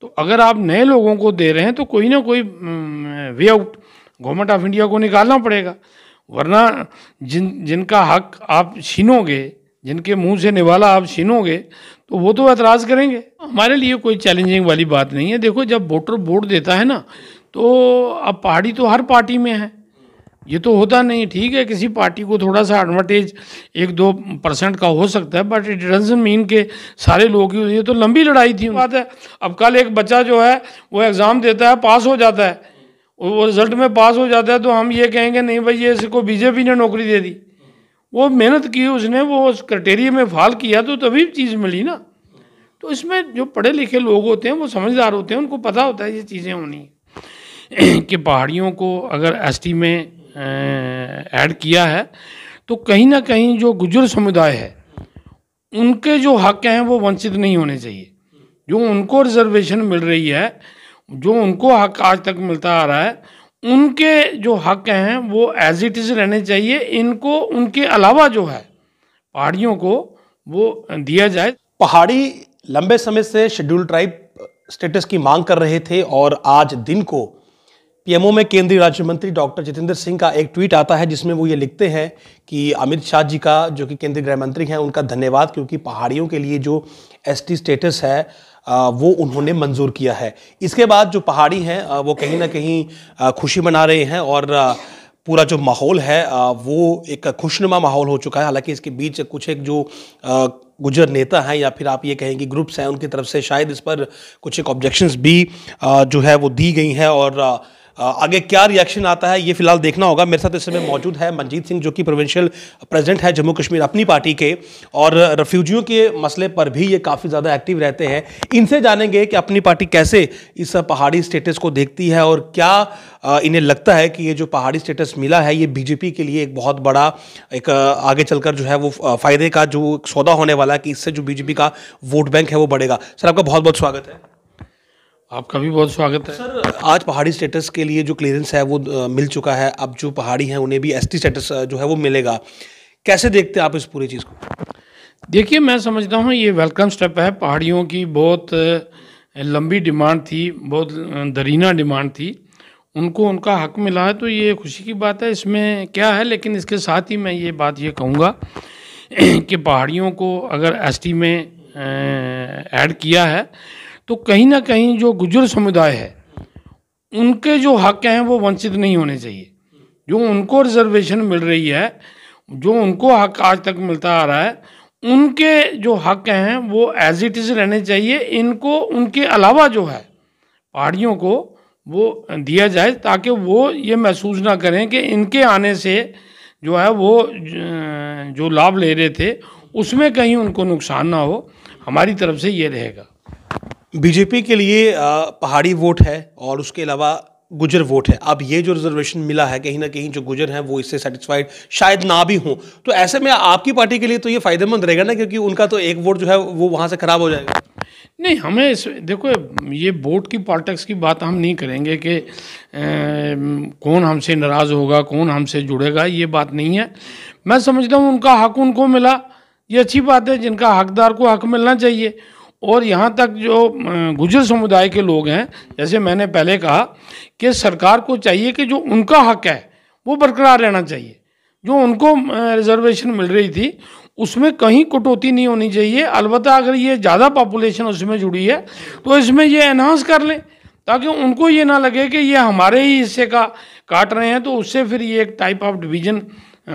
तो अगर आप नए लोगों को दे रहे हैं तो कोई ना कोई way out government of India को निकालना पड़ेगा वरना जिन जिनका हक आप छीनोगे जिनके मुंह से निवाला आप छीनोगे तो वो तो एतराज़ करेंगे हमारे लिए कोई चैलेंजिंग वाली बात नहीं है देखो जब वोटर वोट देता है ना तो अब पहाड़ी तो हर पार्टी में है ये तो होता नहीं ठीक है किसी पार्टी को थोड़ा सा एडवांटेज एक दो परसेंट का हो सकता है बट इट डजेंट मीन के सारे लोग ही ये तो लंबी लड़ाई थी बात है अब कल एक बच्चा जो है वो एग्ज़ाम देता है पास हो जाता है वो रिजल्ट में पास हो जाता है तो हम ये कहेंगे नहीं भाई ये इसको बीजेपी ने नौकरी दे दी वो मेहनत की उसने वो उस क्राइटेरिया में फाल किया तो तभी चीज़ मिली ना तो इसमें जो पढ़े लिखे लोग होते हैं वो समझदार होते हैं उनको पता होता है ये चीज़ें होनी कि पहाड़ियों को अगर एस में ऐड किया है तो कहीं ना कहीं जो गुजर समुदाय है उनके जो हक हैं वो वंचित नहीं होने चाहिए जो उनको रिजर्वेशन मिल रही है जो उनको हक आज तक मिलता आ रहा है उनके जो हक हैं वो एज इट इज़ रहने चाहिए इनको उनके अलावा जो है पहाड़ियों को वो दिया जाए पहाड़ी लंबे समय से शेड्यूल ट्राइब स्टेटस की मांग कर रहे थे और आज दिन को पीएमओ में केंद्रीय राज्य मंत्री डॉक्टर जितेंद्र सिंह का एक ट्वीट आता है जिसमें वो ये लिखते हैं कि अमित शाह जी का जो कि केंद्रीय गृह मंत्री हैं उनका धन्यवाद क्योंकि पहाड़ियों के लिए जो एसटी स्टेटस है वो उन्होंने मंजूर किया है इसके बाद जो पहाड़ी हैं वो कहीं ना कहीं खुशी मना रहे हैं और पूरा जो माहौल है वो एक खुशनुमा माहौल हो चुका है हालांकि इसके बीच कुछ एक जो गुजर नेता हैं या फिर आप ये कहें कि ग्रुप्स हैं उनकी तरफ से शायद इस पर कुछ एक ऑब्जेक्शंस भी जो है वो दी गई हैं और आगे क्या रिएक्शन आता है ये फिलहाल देखना होगा मेरे साथ इस समय मौजूद है मनजीत सिंह जो कि प्रोविंशियल प्रेसिडेंट है जम्मू कश्मीर अपनी पार्टी के और रेफ्यूजियों के मसले पर भी ये काफ़ी ज़्यादा एक्टिव रहते हैं इनसे जानेंगे कि अपनी पार्टी कैसे इस पहाड़ी स्टेटस को देखती है और क्या इन्हें लगता है कि ये जो पहाड़ी स्टेटस मिला है ये बीजेपी के लिए एक बहुत बड़ा एक आगे चलकर जो है वो फ़ायदे का जो सौदा होने वाला है कि इससे जो बीजेपी का वोट बैंक है वो बढ़ेगा सर आपका बहुत बहुत स्वागत है आपका भी बहुत स्वागत है सर आज पहाड़ी स्टेटस के लिए जो क्लियरेंस है वो मिल चुका है अब जो पहाड़ी हैं उन्हें भी एसटी स्टेटस जो है वो मिलेगा कैसे देखते हैं आप इस पूरी चीज़ को देखिए मैं समझता हूँ ये वेलकम स्टेप है पहाड़ियों की बहुत लंबी डिमांड थी बहुत दरीना डिमांड थी उनको उनका हक मिला है तो ये खुशी की बात है इसमें क्या है लेकिन इसके साथ ही मैं ये बात ये कहूँगा कि पहाड़ियों को अगर एस में ऐड किया है तो कहीं ना कहीं जो गुजर समुदाय है उनके जो हक हैं वो वंचित नहीं होने चाहिए जो उनको रिजर्वेशन मिल रही है जो उनको हक आज तक मिलता आ रहा है उनके जो हक हैं वो एज इट इज़ रहने चाहिए इनको उनके अलावा जो है पहाड़ियों को वो दिया जाए ताकि वो ये महसूस ना करें कि इनके आने से जो है वो जो लाभ ले रहे थे उसमें कहीं उनको नुकसान ना हो हमारी तरफ से ये रहेगा बीजेपी के लिए पहाड़ी वोट है और उसके अलावा गुजर वोट है अब ये जो रिजर्वेशन मिला है कहीं ना कहीं जो गुजर हैं वो इससे सेटिस्फाइड शायद ना भी हों तो ऐसे में आपकी पार्टी के लिए तो ये फ़ायदेमंद रहेगा ना क्योंकि उनका तो एक वोट जो है वो वहाँ से ख़राब हो जाएगा नहीं हमें इस देखो ये वोट की पॉलिटिक्स की बात हम नहीं करेंगे कि कौन हमसे नाराज़ होगा कौन हमसे जुड़ेगा ये बात नहीं है मैं समझता हूँ उनका हक उनको मिला ये अच्छी बात है जिनका हकदार को हक मिलना चाहिए और यहाँ तक जो गुजर समुदाय के लोग हैं जैसे मैंने पहले कहा कि सरकार को चाहिए कि जो उनका हक है वो बरकरार रहना चाहिए जो उनको रिजर्वेशन मिल रही थी उसमें कहीं कटौती नहीं होनी चाहिए अलबत्त अगर ये ज़्यादा पॉपुलेशन उसमें जुड़ी है तो इसमें ये एनहांस कर लें ताकि उनको ये ना लगे कि ये हमारे ही हिस्से का काट रहे हैं तो उससे फिर ये एक टाइप ऑफ डिवीज़न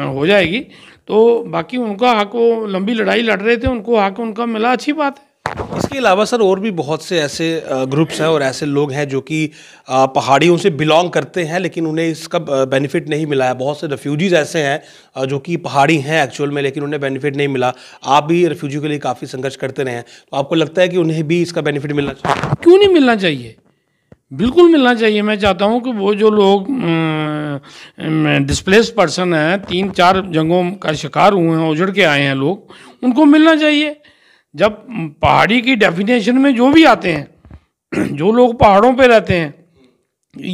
हो जाएगी तो बाकी उनका हक वो लंबी लड़ाई लड़ रहे थे उनको हक उनका मिला अच्छी बात है इसके अलावा सर और भी बहुत से ऐसे ग्रुप्स हैं और ऐसे लोग हैं जो कि पहाड़ियों से बिलोंग करते हैं लेकिन उन्हें इसका बेनिफिट नहीं मिला है बहुत से रेफ्यूजीज़ ऐसे हैं जो कि पहाड़ी हैं एक्चुअल में लेकिन उन्हें बेनिफिट नहीं मिला आप भी रेफ्यूजी के लिए काफ़ी संघर्ष करते रहे हैं तो आपको लगता है कि उन्हें भी इसका बेनिफिट मिलना चाहिए क्यों नहीं मिलना चाहिए बिल्कुल मिलना चाहिए मैं चाहता हूँ कि वो जो लोग डिस्प्लेस पर्सन हैं तीन चार जंगों का शिकार हुए हैं उजड़ के आए हैं लोग उनको मिलना चाहिए जब पहाड़ी की डेफिनेशन में जो भी आते हैं जो लोग पहाड़ों पे रहते हैं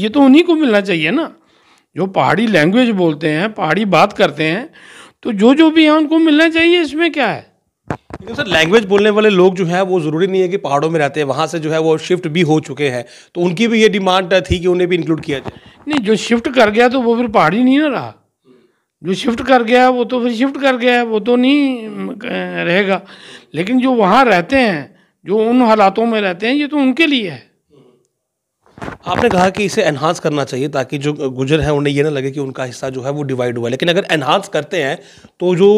ये तो उन्हीं को मिलना चाहिए ना जो पहाड़ी लैंग्वेज बोलते हैं पहाड़ी बात करते हैं तो जो जो भी हैं उनको मिलना चाहिए इसमें क्या है लेकिन सर लैंग्वेज बोलने वाले लोग जो है वो ज़रूरी नहीं है कि पहाड़ों में रहते हैं वहाँ से जो है वो शिफ्ट भी हो चुके हैं तो उनकी भी ये डिमांड थी कि उन्हें भी इंक्लूड किया जाए नहीं जो शिफ्ट कर गया तो वो फिर पहाड़ी नहीं ना रहा जो शिफ्ट कर गया वो तो फिर शिफ्ट कर गया वो तो नहीं रहेगा लेकिन जो वहाँ रहते हैं जो उन हालातों में रहते हैं ये तो उनके लिए है आपने कहा कि इसे एनहांस करना चाहिए ताकि जो गुजर है उन्हें ये ना लगे कि उनका हिस्सा जो है वो डिवाइड हुआ है लेकिन अगर एनहांस करते हैं तो जो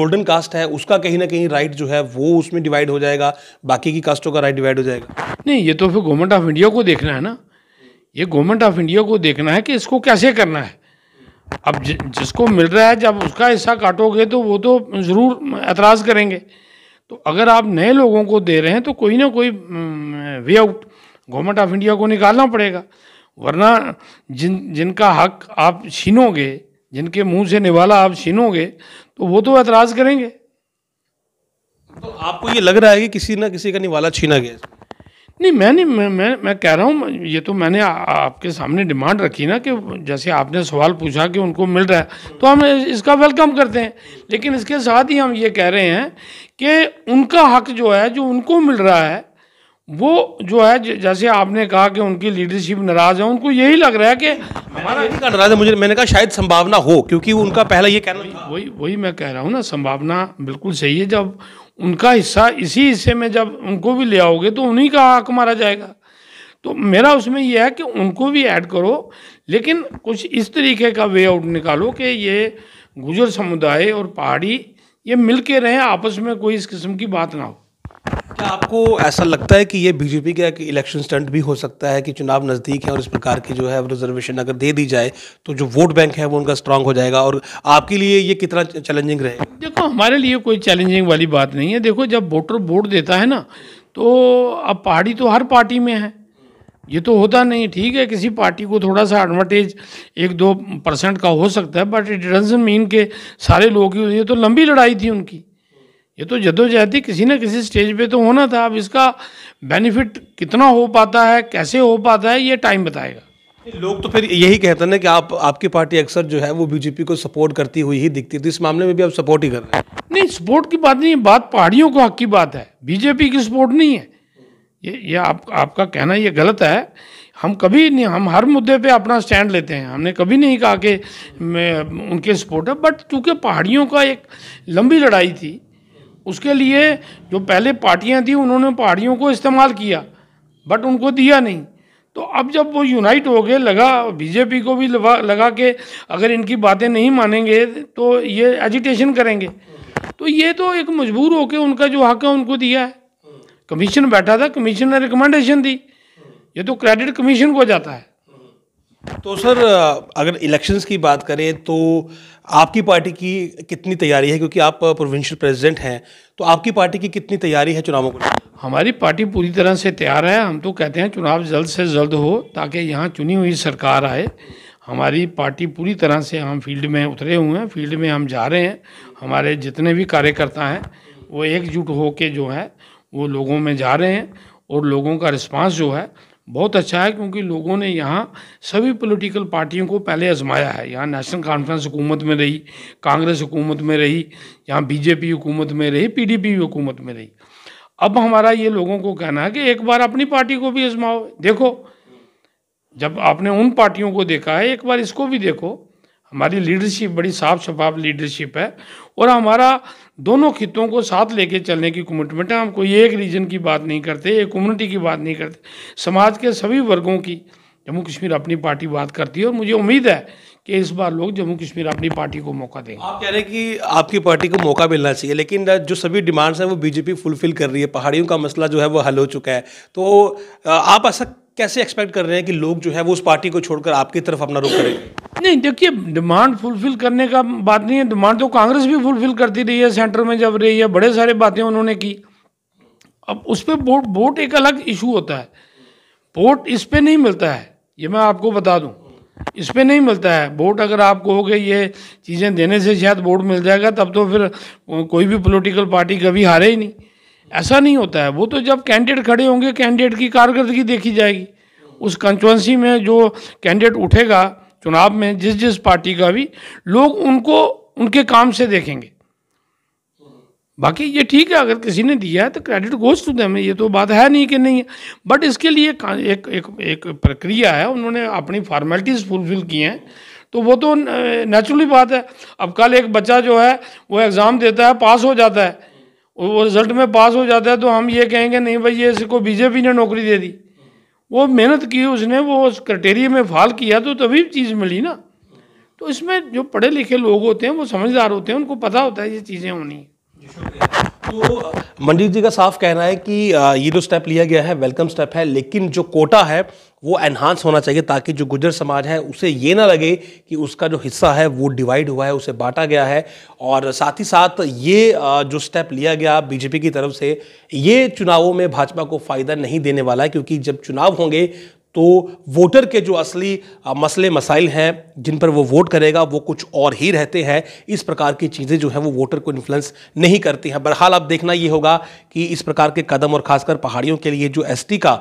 गोल्डन कास्ट है उसका कहीं ना कहीं राइट जो है वो उसमें डिवाइड हो जाएगा बाकी की कास्टों का राइट डिवाइड हो जाएगा नहीं ये तो फिर गवर्नमेंट ऑफ इंडिया को देखना है ना ये गवर्नमेंट ऑफ इंडिया को देखना है कि इसको कैसे करना है अब जिसको मिल रहा है जब उसका हिस्सा काटोगे तो वो तो ज़रूर एतराज़ करेंगे तो अगर आप नए लोगों को दे रहे हैं तो कोई ना कोई way out government of India को निकालना पड़ेगा वरना जिन जिनका हक आप छीनोगे जिनके मुंह से निवाला आप छीनोगे तो वो तो एतराज़ करेंगे तो आपको ये लग रहा है कि किसी ना किसी का निवाला छीना गया नहीं मैं नहीं मैं मैं, मैं कह रहा हूँ ये तो मैंने आ, आपके सामने डिमांड रखी ना कि जैसे आपने सवाल पूछा कि उनको मिल रहा है तो हम इसका वेलकम करते हैं लेकिन इसके साथ ही हम ये कह रहे हैं कि उनका हक जो है जो उनको मिल रहा है वो जो है जैसे आपने कहा कि उनकी लीडरशिप नाराज़ है उनको यही लग रहा है कि हमारा नाराज़ है मुझे मैंने कहा शायद संभावना हो क्योंकि उनका पहला ये कहना वही वही मैं कह रहा हूँ ना संभावना बिल्कुल सही है जब उनका हिस्सा इसी हिस्से में जब उनको भी ले आओगे तो उन्हीं का हक मारा जाएगा तो मेरा उसमें यह है कि उनको भी ऐड करो लेकिन कुछ इस तरीके का वे आउट निकालो कि ये गुजर समुदाय और पहाड़ी ये मिल के रहें आपस में कोई इस किस्म की बात ना हो क्या आपको ऐसा लगता है कि ये बीजेपी का एक इलेक्शन स्टंट भी हो सकता है कि चुनाव नज़दीक है और इस प्रकार की जो है रिजर्वेशन अगर दे दी जाए तो जो वोट बैंक है वो उनका स्ट्रांग हो जाएगा और आपके लिए ये कितना चैलेंजिंग रहेगा देखो हमारे लिए कोई चैलेंजिंग वाली बात नहीं है देखो जब वोटर वोट देता है ना तो अब पहाड़ी तो हर पार्टी में है ये तो होता नहीं ठीक है किसी पार्टी को थोड़ा सा एडवांटेज एक दो परसेंट का हो सकता है बट इट डजेंट मीन के सारे लोग ये तो लंबी लड़ाई थी उनकी ये तो जदोजहदी किसी न किसी स्टेज पे तो होना था अब इसका बेनिफिट कितना हो पाता है कैसे हो पाता है ये टाइम बताएगा लोग तो फिर यही कहते हैं ना कि आप आपकी पार्टी अक्सर जो है वो बीजेपी को सपोर्ट करती हुई ही दिखती है तो इस मामले में भी आप सपोर्ट ही कर रहे हैं नहीं सपोर्ट की बात नहीं बात पहाड़ियों को हक की बात है बीजेपी की सपोर्ट नहीं है ये ये आप आपका कहना ये गलत है हम कभी नहीं हम हर मुद्दे पे अपना स्टैंड लेते हैं हमने कभी नहीं कहा कि मैं उनके सपोर्ट है बट चूँकि पहाड़ियों का एक लंबी लड़ाई थी उसके लिए जो पहले पार्टियाँ थी उन्होंने पहाड़ियों को इस्तेमाल किया बट उनको दिया नहीं तो अब जब वो यूनाइट हो गए लगा बीजेपी को भी लगा लगा के अगर इनकी बातें नहीं मानेंगे तो ये एजिटेशन करेंगे तो ये तो एक मजबूर होकर उनका जो हक है उनको दिया है कमीशन बैठा था कमीशन ने रिकमेंडेशन दी ये तो क्रेडिट कमीशन को जाता है तो सर अगर इलेक्शंस की बात करें तो आपकी पार्टी की कितनी तैयारी है क्योंकि आप प्रोविंशियल प्रेसिडेंट हैं तो आपकी पार्टी की कितनी तैयारी है चुनावों को हमारी पार्टी पूरी तरह से तैयार है हम तो कहते हैं चुनाव जल्द से जल्द हो ताकि यहाँ चुनी हुई सरकार आए हमारी पार्टी पूरी तरह से हम फील्ड में उतरे हुए हैं फील्ड में हम जा रहे हैं हमारे जितने भी कार्यकर्ता हैं वो एकजुट होकर जो है वो लोगों में जा रहे हैं और लोगों का रिस्पांस जो है बहुत अच्छा है क्योंकि लोगों ने यहाँ सभी पॉलिटिकल पार्टियों को पहले आजमाया है यहाँ नेशनल कॉन्फ्रेंस हुकूमत में रही कांग्रेस हुकूमत में रही यहाँ बीजेपी हुकूमत में रही पीडीपी हुकूमत में रही अब हमारा ये लोगों को कहना है कि एक बार अपनी पार्टी को भी आजमाओ देखो जब आपने उन पार्टियों को देखा है एक बार इसको भी देखो हमारी लीडरशिप बड़ी साफ शफाफ लीडरशिप है और हमारा दोनों खितों को साथ लेके चलने की कमिटमेंट है हम कोई एक रीजन की बात नहीं करते एक कम्युनिटी की बात नहीं करते समाज के सभी वर्गों की जम्मू कश्मीर अपनी पार्टी बात करती है और मुझे उम्मीद है कि इस बार लोग जम्मू कश्मीर अपनी पार्टी को मौका देंगे आप कह रहे हैं कि आपकी पार्टी को मौका मिलना चाहिए लेकिन जो सभी डिमांड्स हैं वो बीजेपी फुलफिल कर रही है पहाड़ियों का मसला जो है वो हल हो चुका है तो आप ऐसा कैसे एक्सपेक्ट कर रहे हैं कि लोग जो है वो उस पार्टी को छोड़कर आपकी तरफ अपना रुख करेंगे नहीं देखिए डिमांड फुलफिल करने का बात नहीं है डिमांड तो कांग्रेस भी फुलफिल करती रही है सेंटर में जब रही है बड़े सारे बातें उन्होंने की अब उस पर वोट वोट एक अलग इशू होता है वोट इस पर नहीं मिलता है ये मैं आपको बता दूँ इस पर नहीं मिलता है वोट अगर आप कहोगे ये चीज़ें देने से शायद वोट मिल जाएगा तब तो फिर कोई भी पोलिटिकल पार्टी कभी हारे ही नहीं ऐसा नहीं होता है वो तो जब कैंडिडेट खड़े होंगे कैंडिडेट की कारकर्दगी देखी जाएगी उस कंस्टिटेंसी में जो कैंडिडेट उठेगा चुनाव में जिस जिस पार्टी का भी लोग उनको उनके काम से देखेंगे बाकी ये ठीक है अगर किसी ने दिया है तो क्रेडिट गोज टू देम ये तो बात है नहीं कि नहीं है बट इसके लिए एक एक एक प्रक्रिया है उन्होंने अपनी फॉर्मेलिटीज़ फुलफिल की हैं तो वो तो नेचुरली बात है अब कल एक बच्चा जो है वो एग्ज़ाम देता है पास हो जाता है वो रिजल्ट में पास हो जाता है तो हम ये कहेंगे नहीं भाई ये इसको बीजेपी ने नौकरी दे दी वो मेहनत की उसने वो उस क्राइटेरिया में फाल किया तो तभी चीज़ मिली ना तो इसमें जो पढ़े लिखे लोग होते हैं वो समझदार होते हैं उनको पता होता है ये चीज़ें होनी तो मंडीप जी का साफ कहना है कि ये जो स्टेप लिया गया है वेलकम स्टेप है लेकिन जो कोटा है वो एनहांस होना चाहिए ताकि जो गुजर समाज है उसे ये ना लगे कि उसका जो हिस्सा है वो डिवाइड हुआ है उसे बांटा गया है और साथ ही साथ ये जो स्टेप लिया गया बीजेपी की तरफ से ये चुनावों में भाजपा को फ़ायदा नहीं देने वाला है क्योंकि जब चुनाव होंगे तो वोटर के जो असली मसले मसाइल हैं जिन पर वो वोट करेगा वो कुछ और ही रहते हैं इस प्रकार की चीज़ें जो हैं वो वोटर को इन्फ्लुएंस नहीं करती हैं बहरहाल अब देखना ये होगा कि इस प्रकार के कदम और खासकर पहाड़ियों के लिए जो टी का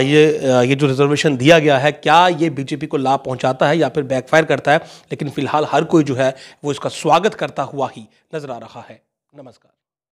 ये ये जो रिजर्वेशन दिया गया है क्या ये बीजेपी को लाभ पहुँचाता है या फिर बैकफायर करता है लेकिन फिलहाल हर कोई जो है वो इसका स्वागत करता हुआ ही नजर आ रहा है नमस्कार